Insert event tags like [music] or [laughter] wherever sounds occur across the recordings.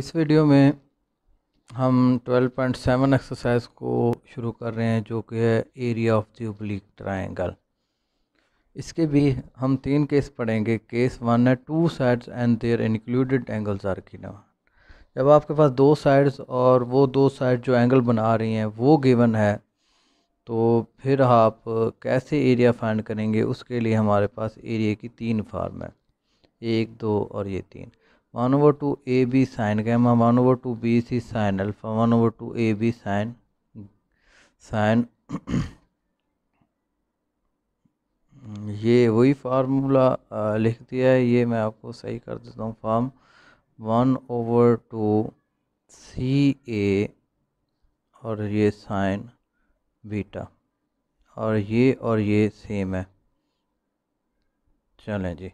इस वीडियो में हम 12.7 एक्सरसाइज को शुरू कर रहे हैं जो कि है area of the oblique triangle इसके भी हम तीन केस पढ़ेंगे केस वन है two sides and their included angles are की जब आपके पास दो साइड्स और वो दो साइड जो एंगल बना रही हैं वो गिवन है तो फिर आप कैसे एरिया फाइंड करेंगे उसके लिए हमारे पास एरिया की तीन फार्म है एक दो और ये तीन one over two A B sine gamma one over two B C sine alpha one over two A B sine sine [clears throat] ये वही फार्मूला लिख दिया है ये मैं आपको सही कर देता हूँ form one over two C A और ये साइन बीटा और ये और ये सेम है चलें जी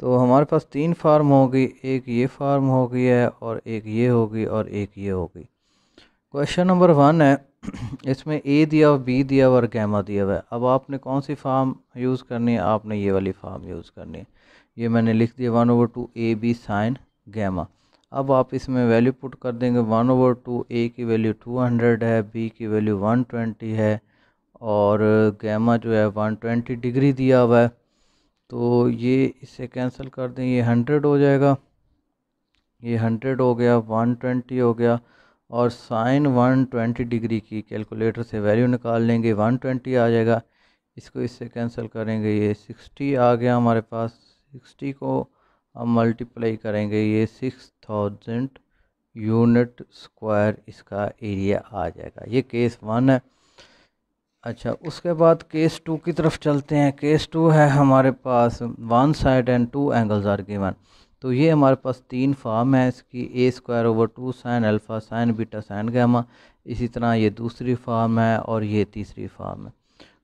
तो हमारे पास तीन फार्म होगी एक ये फार्म होगी है और एक ये होगी और एक ये होगी क्वेश्चन नंबर वन है [clears throat] इसमें ए दिया हुआ बी दिया हुआ और गैमा दिया हुआ है अब आपने कौन सी फार्म यूज़ करनी है आपने ये वाली फार्म यूज़ करनी है ये मैंने लिख दिया one over two A B sine gamma अब आप इसमें वैल्यू पुट कर देंगे वन ओवर टू ए की वैल्यू टू हंड्रेड है बी की वैल्यू वन ट्वेंटी है और गैमा जो है वन ट्वेंटी डिग्री दिया हुआ है तो ये इसे कैंसिल कर दें ये हंड्रेड हो जाएगा ये हंड्रेड हो गया वन ट्वेंटी हो गया और साइन वन ट्वेंटी डिग्री की कैलकुलेटर से वैल्यू निकाल लेंगे वन ट्वेंटी आ जाएगा इसको इससे कैंसिल करेंगे ये सिक्सटी आ गया हमारे पास सिक्सटी को हम मल्टीप्लाई करेंगे ये सिक्स थाउजेंड यूनिट स्क्वायर इसका एरिया आ जाएगा ये केस वन है अच्छा उसके बाद केस टू की तरफ चलते हैं केस टू है हमारे पास one side and two angles are given तो ये हमारे पास तीन फार्म है इसकी A square over two sine alpha sine beta sine gamma इसी तरह ये दूसरी फार्म है और ये तीसरी फार्म है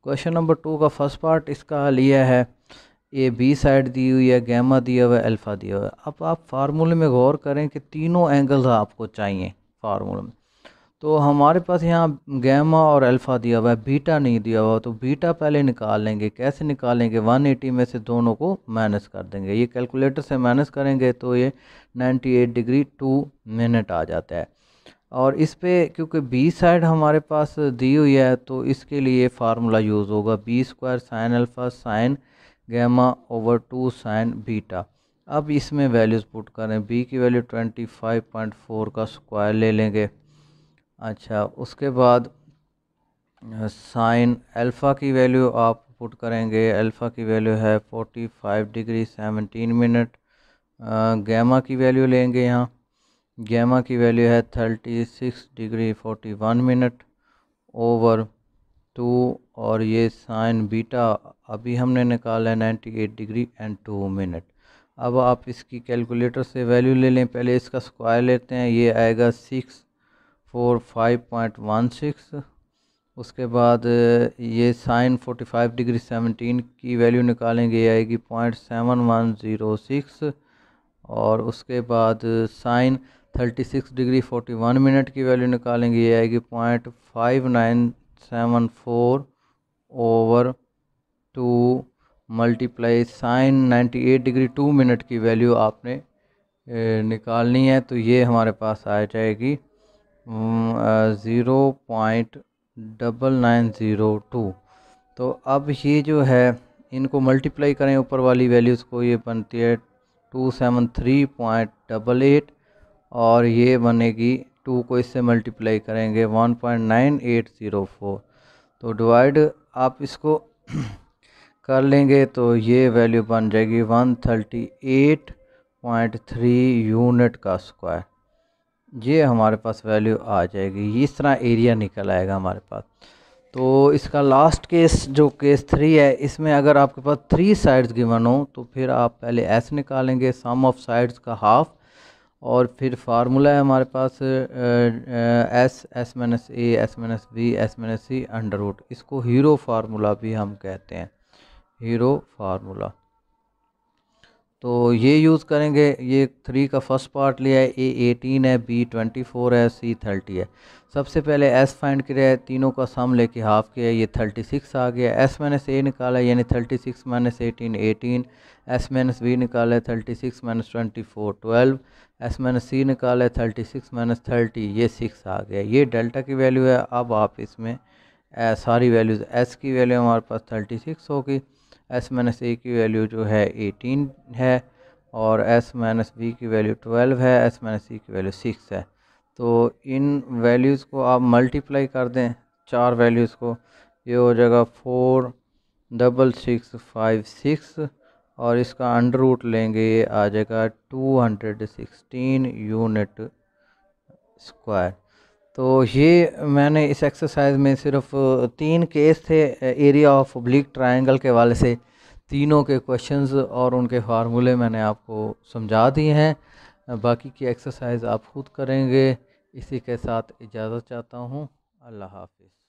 क्वेश्चन नंबर टू का फर्स्ट पार्ट इसका लिया है ए बी साइड दी हुई है गैमा दिया हुआ है अल्फ़ा दिया हुआ है अब आप फार्मूले में गौर करें कि तीनों एंगल्स आपको चाहिए फार्मूले में तो हमारे पास यहाँ गैमा और अल्फ़ा दिया हुआ है बीटा नहीं दिया हुआ तो बीटा पहले निकाल लेंगे कैसे निकालेंगे 180 में से दोनों को माइनस कर देंगे ये कैलकुलेटर से माइनस करेंगे तो ये 98 डिग्री टू मिनट आ जाता है और इस पर क्योंकि बी साइड हमारे पास दी हुई है तो इसके लिए फार्मूला यूज़ होगा B square sine alpha sine gamma over two sine beta अब इसमें वैल्यूज़ पुट करें बी की वैल्यू 25.4 का स्क्वायर ले लेंगे अच्छा उसके बाद साइन अल्फ़ा की वैल्यू आप पुट करेंगे अल्फ़ा की वैल्यू है forty five degree seventeen minute gamma की वैल्यू लेंगे यहाँ गैमा की वैल्यू है thirty six degree forty one minute over two और ये साइन बीटा अभी हमने निकाला है ninety eight degree and two minute अब आप इसकी कैलकुलेटर से वैल्यू ले लें पहले इसका स्क्वायर लेते हैं ये आएगा six four five point one six उसके बाद ये sine forty five degree seventeen की वैल्यू निकालेंगे आएगी point seven one zero six और उसके बाद sine thirty six degree forty one minute की वैल्यू निकालेंगे ये आएगी point five nine seven four over two multiply sine ninety eight degree two minute की वैल्यू आपने निकालनी है तो ये हमारे पास आ जाएगी zero point double nine zero two तो अब ये जो है इनको मल्टीप्लाई करें ऊपर वाली वैल्यूज़ को ये बनती है two seven three point double eight और ये बनेगी टू को इससे मल्टीप्लाई करेंगे one point nine eight zero four तो डिवाइड आप इसको [clears throat] कर लेंगे तो ये वैल्यू बन जाएगी one thirty eight point three unit का स्क्वायर ये हमारे पास वैल्यू आ जाएगी इस तरह एरिया निकल आएगा हमारे पास तो इसका लास्ट केस जो केस थ्री है इसमें अगर आपके पास थ्री साइड्स गिवन हो तो फिर आप पहले एस निकालेंगे सम ऑफ साइड्स का हाफ़ और फिर फार्मूला है हमारे पास S S minus A S minus B S minus C under root इसको हीरो फार्मूला भी हम कहते हैं हीरो फार्मूला तो ये यूज़ करेंगे ये थ्री का फर्स्ट पार्ट लिया है ए एटीन है बी ट्वेंटी फोर है सी थर्टी है सबसे पहले एस फाइंड किया है तीनों का सम लेके हाफ किया ये थर्टी सिक्स आ गया एस माइनस ए निकाला है यानी thirty six minus eighteen eighteen S minus B निकाला है thirty six minus twenty four twelve S minus C निकाला है थर्टी सिक्स माइनस थर्टी ये सिक्स आ गया ये डेल्टा की वैल्यू है अब आप इसमें सारी वैल्यूज़ एस की वैल्यू हमारे पास थर्टी सिक्स होगी एस माइनस ए की वैल्यू जो है एटीन है और एस माइनस बी की वैल्यू ट्वेल्व है एस माइनस सी की वैल्यू सिक्स है तो इन वैल्यूज़ को आप मल्टीप्लाई कर दें चार वैल्यूज़ को ये हो जाएगा four double six five six और इसका अंडर रूट लेंगे ये आ जाएगा two hundred sixteen unit square तो ये मैंने इस एक्सरसाइज में सिर्फ तीन केस थे एरिया ऑफ ब्लिक ट्रायंगल के वाले से तीनों के क्वेश्चंस और उनके फार्मूले मैंने आपको समझा दिए हैं बाकी की एक्सरसाइज आप खुद करेंगे इसी के साथ इजाज़त चाहता हूँ अल्लाह हाफिज़